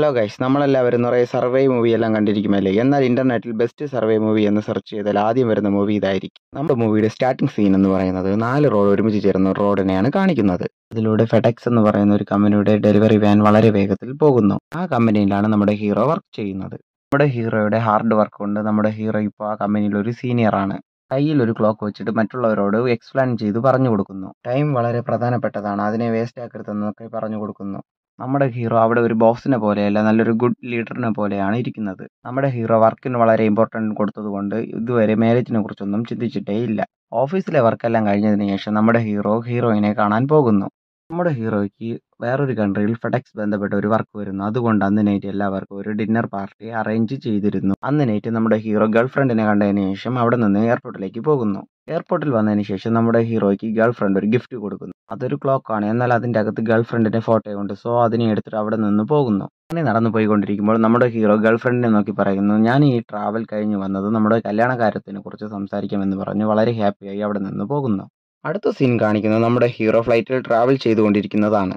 Hello guys നമ്മളെല്ലാവരും നിറയെ survey movie എല്ലാം കണ്ടിരിക്കുമല്ലേ എന്നാൽ ഇന്റർനെറ്റിൽ ബെസ്റ്റ് സർവേ മൂവി എന്ന് സെർച്ച് ചെയ്താൽ ആദ്യം വരുന്ന മൂവി ഇതായിരിക്കും നമ്മുടെ മൂവിയുടെ സ്റ്റാർട്ടിംഗ് സീൻ എന്ന് പറയുന്നത് നാല് റോഡ് ഒരുമിച്ച് ചേരുന്ന റോഡിനെയാണ് കാണിക്കുന്നത് അതിലൂടെ ഫെഡക്സ് എന്ന് പറയുന്ന ഒരു കമ്പനിയുടെ ഡെലിവറി വാൻ വളരെ വേഗത്തിൽ പോകുന്നു ആ കമ്പനിയിലാണ് നമ്മുടെ ഹീറോ വർക്ക് ചെയ്യുന്നത് നമ്മുടെ ഹീറോയുടെ ഹാർഡ് വർക്ക് കൊണ്ട് നമ്മുടെ ഹീറോ ഇപ്പോൾ ആ കമ്പനിയിൽ ഒരു സീനിയർ ആണ് കയ്യിൽ ഒരു ക്ലോക്ക് വെച്ചിട്ട് മറ്റുള്ളവരോട് എക്സ്പ്ലെയിൻ ചെയ്ത് പറഞ്ഞു കൊടുക്കുന്നു ടൈം വളരെ പ്രധാനപ്പെട്ടതാണ് അതിനെ വേസ്റ്റ് ആക്കരുതെന്നൊക്കെ പറഞ്ഞു കൊടുക്കുന്നു നമ്മുടെ ഹീറോ അവിടെ ഒരു ബോസിനെ പോലെയല്ല നല്ലൊരു ഗുഡ് ലീഡറിനെ പോലെയാണ് ഇരിക്കുന്നത് നമ്മുടെ ഹീറോ വർക്കിന് വളരെ ഇമ്പോർട്ടൻ്റ് കൊടുത്തതുകൊണ്ട് ഇതുവരെ മാരേജിനെ കുറിച്ചൊന്നും ചിന്തിച്ചിട്ടേ ഇല്ല ഓഫീസിലെ വർക്കെല്ലാം കഴിഞ്ഞതിന് ശേഷം നമ്മുടെ ഹീറോ ഹീറോയിനെ കാണാൻ പോകുന്നു നമ്മുടെ ഹീറോയ്ക്ക് വേറൊരു കൺട്രിയിൽ ഫെഡക്സ് ബന്ധപ്പെട്ട ഒരു വർക്ക് വരുന്നു അതുകൊണ്ട് അന്ന് നൈറ്റ് എല്ലാവർക്കും ഒരു ഡിന്നർ പാർട്ടി അറേഞ്ച് ചെയ്തിരുന്നു അന്ന് നൈറ്റ് നമ്മുടെ ഹീറോ ഗേൾഫ്രണ്ടിനെ കണ്ടതിന് ശേഷം അവിടെ നിന്ന് എയർപോർട്ടിലേക്ക് പോകുന്നു എയർപോർട്ടിൽ വന്നതിന് ശേഷം നമ്മുടെ ഹീറോയ്ക്ക് ഗേൾഫ്രണ്ട് ഒരു ഗിഫ്റ്റ് കൊടുക്കുന്നു അതൊരു ക്ലോക്കാണ് എന്നാൽ അതിൻ്റെ അകത്ത് ഗേൾഫ്രണ്ടിൻ്റെ ഫോട്ടോ ഉണ്ട് സോ അതിനെ എടുത്തിട്ട് അവിടെ നിന്ന് പോകുന്നു അങ്ങനെ നടന്നു പോയിക്കൊണ്ടിരിക്കുമ്പോൾ നമ്മുടെ ഹീറോ ഗേൾഫ്രണ്ടിനെ നോക്കി പറയുന്നു ഞാൻ ഈ ട്രാവൽ കഴിഞ്ഞ് വന്നത് നമ്മുടെ കല്യാണ കാര്യത്തിനെ കുറിച്ച് സംസാരിക്കാമെന്ന് പറഞ്ഞ് വളരെ ഹാപ്പിയായി അവിടെ നിന്ന് പോകുന്നു അടുത്ത സീൻ കാണിക്കുന്നത് നമ്മുടെ ഹീറോ ഫ്ലൈറ്റിൽ ട്രാവൽ ചെയ്തുകൊണ്ടിരിക്കുന്നതാണ്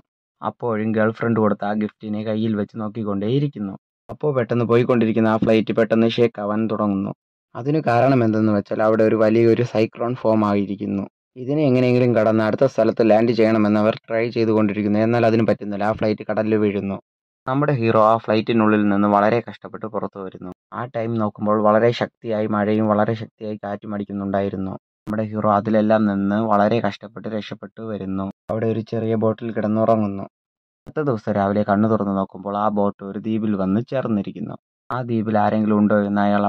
അപ്പോഴും ഗേൾഫ്രണ്ട് കൊടുത്ത ആ ഗിഫ്റ്റിനെ കയ്യിൽ വെച്ച് നോക്കിക്കൊണ്ടേയിരിക്കുന്നു അപ്പോൾ പെട്ടെന്ന് പോയിക്കൊണ്ടിരിക്കുന്ന ആ ഫ്ലൈറ്റ് പെട്ടെന്ന് ഷേക്ക് ആവാൻ തുടങ്ങുന്നു അതിന് കാരണം എന്തെന്ന് വെച്ചാൽ അവിടെ ഒരു വലിയൊരു സൈക്ലോൺ ഫോം ആയിരിക്കുന്നു ഇതിനെ എങ്ങനെയെങ്കിലും കടന്ന് അടുത്ത സ്ഥലത്ത് ലാൻഡ് ചെയ്യണമെന്ന് അവർ ട്രൈ ചെയ്തുകൊണ്ടിരിക്കുന്നു എന്നാൽ അതിന് പറ്റുന്നില്ല ആ ഫ്ലൈറ്റ് കടലിൽ വീഴുന്നു നമ്മുടെ ഹീറോ ആ ഫ്ലൈറ്റിനുള്ളിൽ നിന്ന് വളരെ കഷ്ടപ്പെട്ട് പുറത്തു വരുന്നു ആ ടൈം നോക്കുമ്പോൾ വളരെ ശക്തിയായി മഴയും വളരെ ശക്തിയായി കാറ്റും അടിക്കുന്നുണ്ടായിരുന്നു നമ്മുടെ ഹീറോ അതിലെല്ലാം നിന്ന് വളരെ കഷ്ടപ്പെട്ട് രക്ഷപ്പെട്ട് വരുന്നു. അവിടെ ഒരു ചെറിയ ബോട്ടിൽ കിടന്നുറങ്ങുന്നു. അടുത്ത ദിവസം രാവിലെ കണ്ണു തുറന്നു നോക്കുമ്പോൾ ആ ബോട്ട് ഒരു ദ്വീപിൽ വന്ന് ചേർന്നിരിക്കുന്നു. ആ ദ്വീപിൽ ആരെങ്കിലും ഉണ്ടോ എന്ന് അയാൾ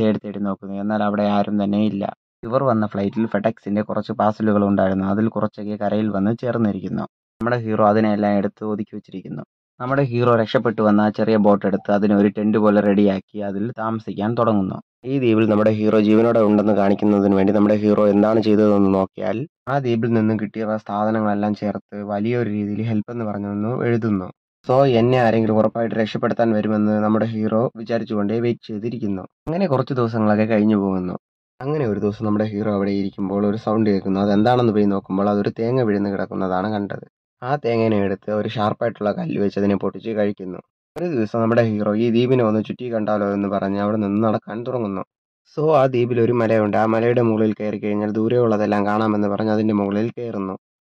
തേടി തേടി നോക്കുന്നു. എന്നാൽ അവിടെ ആരും തന്നെ ഇല്ല. ഇവർ വന്ന ഫ്ലൈറ്റിൽ ഫെഡക്സിന്റെ കുറച്ച് പാസലുകൾ ഉണ്ടായിരുന്നു. അതിൽ കുറച്ചൊക്കെ കരയിൽ വന്ന് ചേർന്നിരിക്കുന്നു. നമ്മുടെ ഹീറോ അതിനെയെല്ലാം എടുത്ത് ഒതുക്കി വെച്ചിരിക്കുന്നു നമ്മുടെ ഹീറോ രക്ഷപ്പെട്ടു വന്ന ആ ചെറിയ ബോട്ട് എടുത്ത് അതിനെ ഒരു ടെന്റ് പോലെ റെഡിയാക്കി അതിൽ താമസിക്കാൻ തുടങ്ങുന്നു ഈ ദ്വീപിൽ നമ്മുടെ ഹീറോ ജീവനോടെ ഉണ്ടെന്ന് കാണിക്കുന്നതിന് വേണ്ടി നമ്മുടെ ഹീറോ എന്താണ് ചെയ്തതെന്ന് നോക്കിയാൽ ആ ദ്വീപിൽ നിന്നും കിട്ടിയ സാധനങ്ങളെല്ലാം ചേർത്ത് വലിയൊരു രീതിയിൽ ഹെൽപ്പ് എന്ന് പറഞ്ഞു എഴുതുന്നു സോ എന്നെ ആരെങ്കിലും ഉറപ്പായിട്ട് രക്ഷപ്പെടുത്താൻ വരുമെന്ന് നമ്മുടെ ഹീറോ വിചാരിച്ചുകൊണ്ടേ വെയിറ്റ് ചെയ്തിരിക്കുന്നു അങ്ങനെ കുറച്ച് ദിവസങ്ങളൊക്കെ കഴിഞ്ഞു പോകുന്നു അങ്ങനെ ഒരു ദിവസം നമ്മുടെ ഹീറോ അവിടെ ഇരിക്കുമ്പോൾ ഒരു സൗണ്ട് കേൾക്കുന്നു അത് എന്താണെന്ന് പോയി നോക്കുമ്പോൾ അതൊരു തേങ്ങ വിഴുന്ന് കിടക്കുന്നതാണ് കണ്ടത് ആ തേങ്ങേനെ എടുത്ത് ഒരു ഷാർപ്പായിട്ടുള്ള കല്ല് വെച്ച് അതിനെ പൊട്ടിച്ച് കഴിക്കുന്നു ഒരു ദിവസം നമ്മുടെ ഹീറോ ഈ ദ്വീപിനെ ഒന്ന് ചുറ്റി കണ്ടാലോ എന്ന് പറഞ്ഞ് അവിടെ നിന്ന് നടക്കാൻ തുടങ്ങുന്നു സോ ആ ദ്വീപിൽ ഒരു മലയുണ്ട് ആ മലയുടെ മുകളിൽ കയറി കഴിഞ്ഞാൽ ദൂരെയുള്ളതെല്ലാം കാണാമെന്ന് പറഞ്ഞ് അതിൻ്റെ മുകളിൽ കയറുന്നു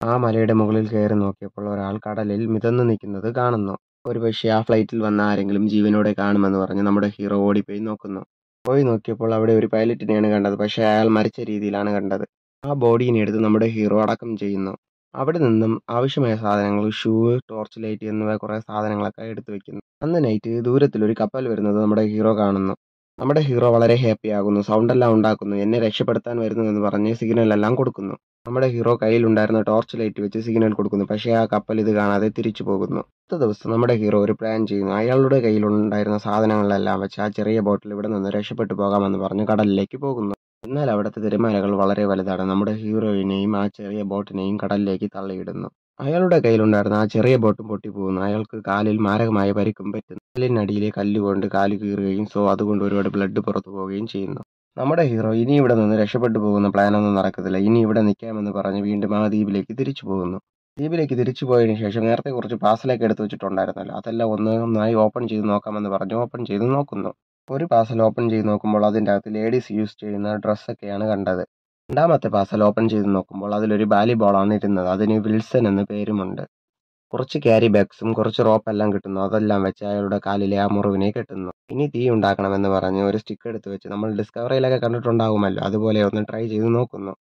ആ മലയുടെ മുകളിൽ കയറി നോക്കിയപ്പോൾ ഒരാൾ കടലിൽ മിതന്ന് നിൽക്കുന്നത് കാണുന്നു ഒരുപക്ഷെ ആ ഫ്ലൈറ്റിൽ വന്ന ആരെങ്കിലും ജീവനോടെ കാണുമെന്ന് പറഞ്ഞ് നമ്മുടെ ഹീറോ ഓടിപ്പോയി നോക്കുന്നു പോയി നോക്കിയപ്പോൾ അവിടെ ഒരു പൈലറ്റിനെയാണ് കണ്ടത് പക്ഷേ അയാൾ മരിച്ച രീതിയിലാണ് കണ്ടത് ആ ബോഡീനെ എടുത്ത് നമ്മുടെ ഹീറോ അടക്കം ചെയ്യുന്നു അവിടെ നിന്നും ആവശ്യമായ സാധനങ്ങൾ ഷൂ ടോർച്ച് ലൈറ്റ് എന്നിവ കുറേ സാധനങ്ങളൊക്കെ എടുത്തു വെക്കുന്നു അന്ന് നൈറ്റ് ദൂരത്തിൽ ഒരു കപ്പൽ വരുന്നത് നമ്മുടെ ഹീറോ കാണുന്നു നമ്മുടെ ഹീറോ വളരെ ഹാപ്പി ആകുന്നു സൗണ്ട് എല്ലാം ഉണ്ടാക്കുന്നു എന്നെ രക്ഷപ്പെടുത്താൻ വരുന്നു എന്ന് പറഞ്ഞ് സിഗ്നൽ എല്ലാം കൊടുക്കുന്നു നമ്മുടെ ഹീറോ കയ്യിലുണ്ടായിരുന്ന ടോർച്ച് ലൈറ്റ് വെച്ച് സിഗ്നൽ കൊടുക്കുന്നു പക്ഷേ ആ കപ്പൽ ഇത് കാണാതെ തിരിച്ചു പോകുന്നു അടുത്ത ദിവസം നമ്മുടെ ഹീറോ ഒരു പ്ലാൻ ചെയ്യുന്നു അയാളുടെ കയ്യിലുണ്ടായിരുന്ന സാധനങ്ങളെല്ലാം വെച്ച് ആ ചെറിയ ബോട്ടിൽ ഇവിടെ നിന്ന് രക്ഷപ്പെട്ടു പോകാമെന്ന് പറഞ്ഞ് കടലിലേക്ക് പോകുന്നു എന്നാൽ അവിടുത്തെ തിരമാലകൾ വളരെ വലുതാണ് നമ്മുടെ ഹീറോയിനെയും ആ ചെറിയ ബോട്ടിനെയും കടലിലേക്ക് തള്ളിയിടുന്നു അയാളുടെ കയ്യിലുണ്ടായിരുന്ന ആ ചെറിയ ബോട്ടും പൊട്ടിപ്പോകുന്നു അയാൾക്ക് കാലിൽ മാരകമായ പരിക്കും പറ്റുന്നു കാലിനടിയിലെ കല്ലുകൊണ്ട് കാല് കീറുകയും സോ അതുകൊണ്ട് ഒരുപാട് ബ്ലഡ് പുറത്തു പോവുകയും ചെയ്യുന്നു നമ്മുടെ ഹീറോ ഇനി ഇവിടെ നിന്ന് രക്ഷപ്പെട്ടു പോകുന്ന പ്ലാനൊന്നും നടക്കത്തില്ല ഇനി ഇവിടെ നിൽക്കാമെന്ന് പറഞ്ഞ് വീണ്ടും ആ ദ്വീപിലേക്ക് തിരിച്ചു പോകുന്നു ദ്വീപിലേക്ക് തിരിച്ചു പോയതിനു ശേഷം നേരത്തെ കുറച്ച് പാസലൊക്കെ എടുത്തു വെച്ചിട്ടുണ്ടായിരുന്നല്ലോ അതെല്ലാം ഒന്നായി ഓപ്പൺ ചെയ്ത് നോക്കാമെന്ന് പറഞ്ഞ് ഓപ്പൺ ചെയ്ത് നോക്കുന്നു ഒരു പാസൽ ഓപ്പൺ ചെയ്ത് നോക്കുമ്പോൾ അതിൻ്റെ അകത്ത് ലേഡീസ് യൂസ് ചെയ്യുന്ന ഡ്രസ്സൊക്കെയാണ് കണ്ടത് രണ്ടാമത്തെ പാസൽ ഓപ്പൺ ചെയ്ത് നോക്കുമ്പോൾ അതിലൊരു ബാലി ബോളാണ് ഇരുന്നത് അതിന് വിൽസൺ എന്ന പേരുമുണ്ട് കുറച്ച് ക്യാരി ബാഗ്സും കുറച്ച് റോപ്പ് എല്ലാം കിട്ടുന്നു അതെല്ലാം വെച്ച് അയാളുടെ കാലിലെ ആ മുറിവിനെ കെട്ടുന്നു ഇനി തീ ഉണ്ടാക്കണമെന്ന് പറഞ്ഞ് ഒരു സ്റ്റിക്ക് എടുത്ത് വെച്ച് നമ്മൾ ഡിസ്കവറിയിലൊക്കെ കണ്ടിട്ടുണ്ടാവുമല്ലോ അതുപോലെ ഒന്ന് ട്രൈ ചെയ്ത് നോക്കുന്നു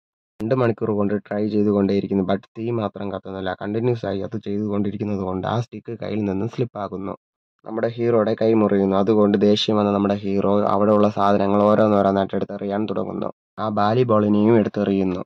രണ്ട് മണിക്കൂർ കൊണ്ട് ട്രൈ ചെയ്തുകൊണ്ടേയിരിക്കുന്നു ബട്ട് തീ മാത്രം കത്തുന്നില്ല കണ്ടിന്യൂസ് ആയി അത് ചെയ്തുകൊണ്ടിരിക്കുന്നത് കൊണ്ട് ആ സ്റ്റിക്ക് കയ്യിൽ നിന്ന് സ്ലിപ്പാകുന്നു നമ്മുടെ ഹീറോയുടെ കൈ മുറിയുന്നു അതുകൊണ്ട് ദേഷ്യം വന്ന നമ്മുടെ ഹീറോ അവിടെയുള്ള സാധനങ്ങൾ എടുത്ത് എറിയാൻ തുടങ്ങുന്നു ആ ബാലി ബോളിനെയും എടുത്തെറിയുന്നു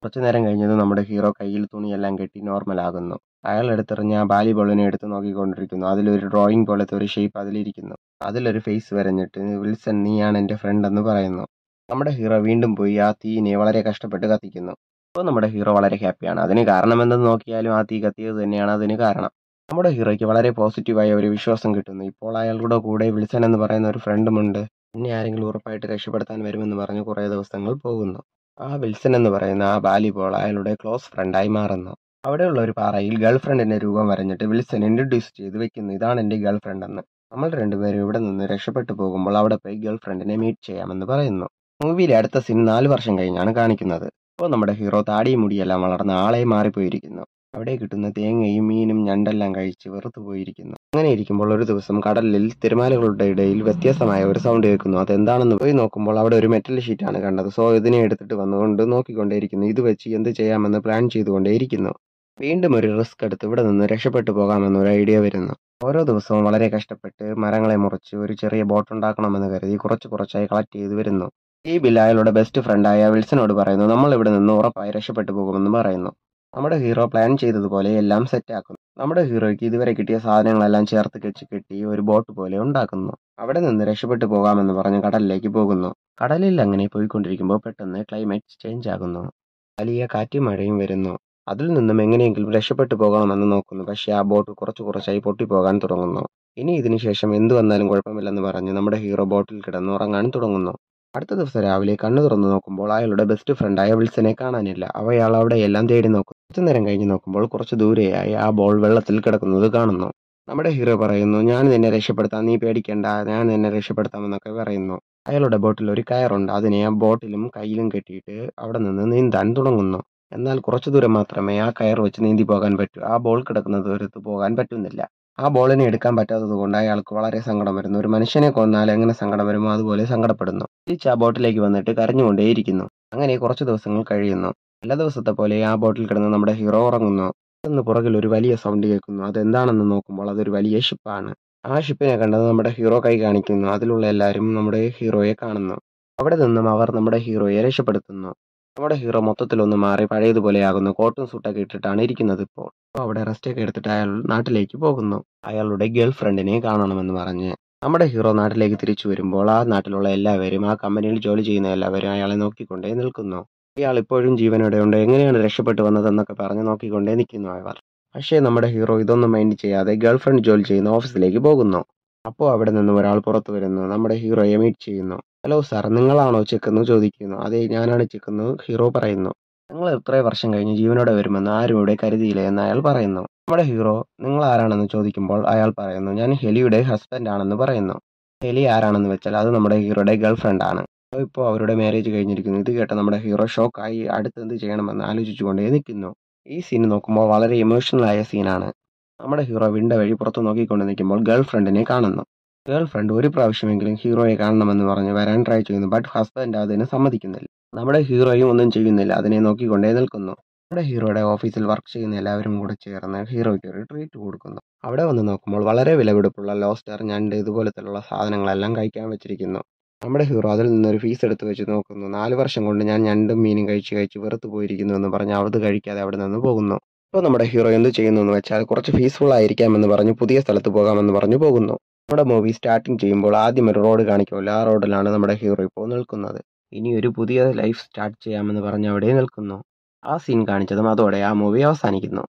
കുറച്ചു നേരം കഴിഞ്ഞത് നമ്മുടെ ഹീറോ കയ്യിൽ തുണിയെല്ലാം കെട്ടി നോർമലാകുന്നു അയാൾ എടുത്തെറിഞ്ഞ ആ ബാലി ബോളിനെ എടുത്ത് നോക്കിക്കൊണ്ടിരിക്കുന്നു അതിലൊരു ഡ്രോയിങ് പോലത്തെ ഒരു ഷേപ്പ് അതിലിരിക്കുന്നു അതിലൊരു ഫേസ് വരഞ്ഞിട്ട് വിൽസൺ നീയാണ് എൻ്റെ ഫ്രണ്ട് എന്ന് പറയുന്നു നമ്മുടെ ഹീറോ വീണ്ടും പോയി ആ തീനെ വളരെ കഷ്ടപ്പെട്ട് കത്തിക്കുന്നു അപ്പോൾ നമ്മുടെ ഹീറോ വളരെ ഹാപ്പിയാണ് അതിന് കാരണം എന്തെന്ന് നോക്കിയാലും ആ തീ കത്തിയത് തന്നെയാണ് അതിന് കാരണം നമ്മുടെ ഹീറോയ്ക്ക് വളരെ പോസിറ്റീവായ ഒരു വിശ്വാസം കിട്ടുന്നു ഇപ്പോൾ അയാളുടെ കൂടെ വിൽസൺ എന്ന് പറയുന്ന ഒരു ഫ്രണ്ടുമുണ്ട് എന്നെ ആരെങ്കിലും ഉറപ്പായിട്ട് രക്ഷപ്പെടുത്താൻ വരുമെന്ന് പറഞ്ഞ് കുറേ ദിവസങ്ങൾ പോകുന്നു ആ വിൽസൺ എന്ന് പറയുന്ന ആ ബാലിബോൾ അയാളുടെ ക്ലോസ് ഫ്രണ്ടായി മാറുന്നു അവിടെയുള്ള ഒരു പാറയിൽ ഗേൾഫ്രണ്ടിൻ്റെ രൂപം വരഞ്ഞിട്ട് വിൽസൺ ഇൻട്രൊഡ്യൂസ് ചെയ്ത് വെക്കുന്നു ഇതാണ് എന്റെ ഗേൾഫ്രണ്ട് എന്ന് നമ്മൾ രണ്ടുപേരും ഇവിടെ നിന്ന് രക്ഷപ്പെട്ടു പോകുമ്പോൾ അവിടെ പോയി ഗേൾഫ്രണ്ടിനെ മീറ്റ് ചെയ്യാമെന്ന് പറയുന്നു മൂവിയിലെ അടുത്ത സീൻ നാല് വർഷം കഴിഞ്ഞാണ് കാണിക്കുന്നത് ഇപ്പോൾ നമ്മുടെ ഹീറോ താടിയും മുടിയെല്ലാം വളർന്ന ആളെ മാറിപ്പോയിരിക്കുന്നു അവിടെ കിട്ടുന്ന തേങ്ങയും മീനും ഞണ്ടെല്ലാം കഴിച്ച് വെറുത്തു പോയിരിക്കുന്നു അങ്ങനെ ഇരിക്കുമ്പോൾ ഒരു ദിവസം കടലിൽ തിരമാലകളുടെ ഇടയിൽ വ്യത്യസ്തമായ ഒരു സൗണ്ട് കേൾക്കുന്നു അതെന്താണെന്ന് പോയി നോക്കുമ്പോൾ അവിടെ ഒരു മെറ്റൽ ഷീറ്റാണ് കണ്ടത് സോ ഇതിനെ എടുത്തിട്ട് വന്നുകൊണ്ട് നോക്കിക്കൊണ്ടേയിരിക്കുന്നു ഇത് വെച്ച് എന്ത് ചെയ്യാമെന്ന് പ്ലാൻ ചെയ്തുകൊണ്ടേയിരിക്കുന്നു വീണ്ടും ഒരു റിസ്ക് എടുത്ത് ഇവിടെ നിന്ന് രക്ഷപ്പെട്ടു പോകാമെന്നൊരു ഐഡിയ വരുന്നു ഓരോ ദിവസവും വളരെ കഷ്ടപ്പെട്ട് മരങ്ങളെ മുറിച്ച് ഒരു ചെറിയ ബോട്ട് ഉണ്ടാക്കണമെന്ന് കരുതി കുറച്ച് കുറച്ചായി കളക്ട് ചെയ്ത് വരുന്നു ഈ ബിൽ ബെസ്റ്റ് ഫ്രണ്ടായ വിൽസനോട് പറയുന്നു നമ്മൾ ഇവിടെ നിന്ന് ഉറപ്പായി രക്ഷപ്പെട്ടു പോകുമെന്ന് പറയുന്നു നമ്മുടെ ഹീറോ പ്ലാൻ ചെയ്തതുപോലെ എല്ലാം സെറ്റാക്കുന്നു നമ്മുടെ ഹീറോയ്ക്ക് ഇതുവരെ കിട്ടിയ സാധനങ്ങളെല്ലാം ചേർത്ത് കെച്ച് കെട്ടി ഒരു ബോട്ട് പോലെ ഉണ്ടാക്കുന്നു അവിടെ നിന്ന് രക്ഷപ്പെട്ടു പോകാമെന്ന് പറഞ്ഞ് കടലിലേക്ക് പോകുന്നു കടലിൽ അങ്ങനെ പോയിക്കൊണ്ടിരിക്കുമ്പോൾ പെട്ടെന്ന് ക്ലൈമറ്റ് ചേഞ്ച് ആകുന്നു വലിയ കാറ്റും മഴയും വരുന്നു അതിൽ നിന്നും എങ്ങനെയെങ്കിലും രക്ഷപ്പെട്ടു പോകണമെന്ന് നോക്കുന്നു പക്ഷേ ആ ബോട്ട് കുറച്ച് കുറച്ചായി പൊട്ടിപ്പോകാൻ തുടങ്ങുന്നു ഇനി ഇതിനുശേഷം എന്തു വന്നാലും കുഴപ്പമില്ലെന്ന് പറഞ്ഞ് നമ്മുടെ ഹീറോ ബോട്ടിൽ കിടന്ന് ഉറങ്ങാൻ തുടങ്ങുന്നു അടുത്ത ദിവസം രാവിലെ കണ്ണു തുറന്നു നോക്കുമ്പോൾ അയാളുടെ ബെസ്റ്റ് ഫ്രണ്ടായ വിൽസനെ കാണാനില്ല അവ അയാൾ എല്ലാം തേടി നോക്കും കുറച്ചു നേരം കഴിഞ്ഞ് നോക്കുമ്പോൾ കുറച്ച് ദൂരെയായി ആ ബോൾ വെള്ളത്തിൽ കിടക്കുന്നത് കാണുന്നു നമ്മുടെ ഹീറോ പറയുന്നു ഞാൻ നിന്നെ രക്ഷപ്പെടുത്താം നീ പേടിക്കേണ്ട ഞാൻ നിന്നെ രക്ഷപ്പെടുത്താമെന്നൊക്കെ പറയുന്നു അയാളുടെ ബോട്ടിൽ ഒരു കയറുണ്ട് അതിനെ ആ ബോട്ടിലും കയ്യിലും കെട്ടിയിട്ട് അവിടെ നിന്ന് നീന്താൻ തുടങ്ങുന്നു എന്നാൽ കുറച്ചു ദൂരം മാത്രമേ ആ കയർ വെച്ച് നീന്തി പോകാൻ പറ്റൂ ആ ബോൾ കിടക്കുന്ന ദൂരത്ത് പോകാൻ പറ്റുന്നില്ല ആ ബോളിനെ എടുക്കാൻ പറ്റാത്തത് കൊണ്ട് അയാൾക്ക് വളരെ സങ്കടം വരുന്നു ഒരു മനുഷ്യനെ കൊന്നാൽ എങ്ങനെ സങ്കടം വരുമോ അതുപോലെ സങ്കടപ്പെടുന്നു തിരിച്ച് ആ ബോട്ടിലേക്ക് വന്നിട്ട് കരഞ്ഞുകൊണ്ടേയിരിക്കുന്നു അങ്ങനെ കുറച്ച് ദിവസങ്ങൾ കഴിയുന്നു എല്ലാ ദിവസത്തെ പോലെ ആ ബോട്ടിൽ കിടന്ന് നമ്മുടെ ഹീറോ ഉറങ്ങുന്നു പെട്ടെന്ന് പുറകിൽ ഒരു വലിയ സൗണ്ട് കേൾക്കുന്നു അതെന്താണെന്ന് നോക്കുമ്പോൾ അതൊരു വലിയ ഷിപ്പാണ് ആ ഷിപ്പിനെ കണ്ടത് നമ്മുടെ ഹീറോ കൈ കാണിക്കുന്നു അതിലുള്ള എല്ലാവരും നമ്മുടെ ഹീറോയെ കാണുന്നു അവിടെ നിന്നും അവർ നമ്മുടെ ഹീറോയെ രക്ഷപ്പെടുത്തുന്നു നമ്മുടെ ഹീറോ മൊത്തത്തിലൊന്ന് മാറി പഴയതുപോലെയാകുന്നു കോട്ടും സൂട്ടൊക്കെ ഇട്ടിട്ടാണ് ഇരിക്കുന്നത് ഇപ്പോൾ അവിടെ ഒക്കെ എടുത്തിട്ട് അയാൾ നാട്ടിലേക്ക് പോകുന്നു അയാളുടെ ഗേൾഫ്രണ്ടിനെ കാണണമെന്ന് പറഞ്ഞ് നമ്മുടെ ഹീറോ നാട്ടിലേക്ക് തിരിച്ചു വരുമ്പോൾ ആ നാട്ടിലുള്ള എല്ലാവരും ആ കമ്പനിയിൽ ജോലി ചെയ്യുന്ന എല്ലാവരും അയാളെ നോക്കിക്കൊണ്ടേ നിൽക്കുന്നു ഇയാൾ ഇപ്പോഴും ജീവനോടെ ഉണ്ട് എങ്ങനെയാണ് രക്ഷപ്പെട്ടു വന്നതെന്നൊക്കെ പറഞ്ഞ് നോക്കിക്കൊണ്ടേ നിൽക്കുന്നു അവർ പക്ഷേ നമ്മുടെ ഹീറോ ഇതൊന്നും മൈൻഡ് ചെയ്യാതെ ഗേൾഫ്രണ്ട് ജോലി ചെയ്യുന്ന ഓഫീസിലേക്ക് പോകുന്നു അപ്പോൾ അവിടെ നിന്നും ഒരാൾ പുറത്തു വരുന്നു നമ്മുടെ ഹീറോയെ മീറ്റ് ചെയ്യുന്നു ഹലോ സാർ നിങ്ങളാണോ ചെക്കെന്ന് ചോദിക്കുന്നു അതെ ഞാനാണ് ചെക്കെന്ന് ഹീറോ പറയുന്നു നിങ്ങൾ എത്ര വർഷം കഴിഞ്ഞ് ജീവനോടെ വരുമെന്ന് ആരും ഇവിടെ കരുതിയില്ല എന്ന് അയാൾ പറയുന്നു നമ്മുടെ ഹീറോ നിങ്ങൾ ആരാണെന്ന് ചോദിക്കുമ്പോൾ അയാൾ പറയുന്നു ഞാൻ ഹെലിയുടെ ഹസ്ബൻഡ് ആണെന്ന് പറയുന്നു ഹെലി ആരാണെന്ന് വെച്ചാൽ അത് നമ്മുടെ ഹീറോയുടെ ഗേൾഫ്രണ്ട് ആണ് ഇപ്പോൾ അവരുടെ മാരേജ് കഴിഞ്ഞിരിക്കുന്നു ഇത് കേട്ട നമ്മുടെ ഹീറോ ഷോക്കായി അടുത്തെന്ത് ചെയ്യണമെന്ന് ആലോചിച്ചുകൊണ്ടേ നിൽക്കുന്നു ഈ സീൻ നോക്കുമ്പോൾ വളരെ ഇമോഷണൽ ആയ സീനാണ് നമ്മുടെ ഹീറോ വിണ്ട വഴി പുറത്ത് നോക്കിക്കൊണ്ട് നിൽക്കുമ്പോൾ ഗേൾഫ്രണ്ടിനെ കാണുന്നു ഗേൾഫ്രണ്ട് ഫ്രണ്ട് ഒരു പ്രാവശ്യമെങ്കിലും ഹീറോയെ കാണണമെന്ന് പറഞ്ഞ് വരാൻ ട്രൈ ചെയ്യുന്നു ബട്ട് ഹസ്ബൻഡ് അതിന് സമ്മതിക്കുന്നില്ല നമ്മുടെ ഹീറോയും ഒന്നും ചെയ്യുന്നില്ല അതിനെ നോക്കിക്കൊണ്ടേ നിൽക്കുന്നു നമ്മുടെ ഹീറോയുടെ ഓഫീസിൽ വർക്ക് ചെയ്യുന്ന എല്ലാവരും കൂടെ ചേർന്ന് ഹീറോയ്ക്ക് ഒരു ട്രീറ്റ് കൊടുക്കുന്നു അവിടെ വന്ന് നോക്കുമ്പോൾ വളരെ വിലപിടിപ്പുള്ള ലോസ്റ്റർ ഞണ്ട് ഇതുപോലത്തെയുള്ള സാധനങ്ങളെല്ലാം കഴിക്കാൻ വെച്ചിരിക്കുന്നു നമ്മുടെ ഹീറോ അതിൽ നിന്നൊരു ഫീസ് എടുത്ത് വെച്ച് നോക്കുന്നു നാല് വർഷം കൊണ്ട് ഞാൻ ഞണ്ടും മീനും കഴിച്ച് കഴിച്ച് വെറുത്തു പോയിരിക്കുന്നു എന്ന് പറഞ്ഞ് അത് കഴിക്കാതെ അവിടെ നിന്ന് പോകുന്നു ഇപ്പോൾ നമ്മുടെ ഹീറോ എന്ത് ചെയ്യുന്നു എന്ന് വെച്ചാൽ കുറച്ച് പീസ്ഫുൾ ആയിരിക്കാമെന്ന് പറഞ്ഞ് പുതിയ സ്ഥലത്ത് പോകാമെന്ന് പറഞ്ഞു പോകുന്നു നമ്മുടെ മൂവി സ്റ്റാർട്ടിങ് ചെയ്യുമ്പോൾ ആദ്യം ഒരു റോഡ് കാണിക്കുമല്ലോ ആ റോഡിലാണ് നമ്മുടെ ഹീറോ ഇപ്പോൾ നിൽക്കുന്നത് ഇനി ഒരു പുതിയ ലൈഫ് സ്റ്റാർട്ട് ചെയ്യാമെന്ന് പറഞ്ഞ് അവിടെ നിൽക്കുന്നു ആ സീൻ കാണിച്ചതും അതോടെ ആ മൂവി അവസാനിക്കുന്നു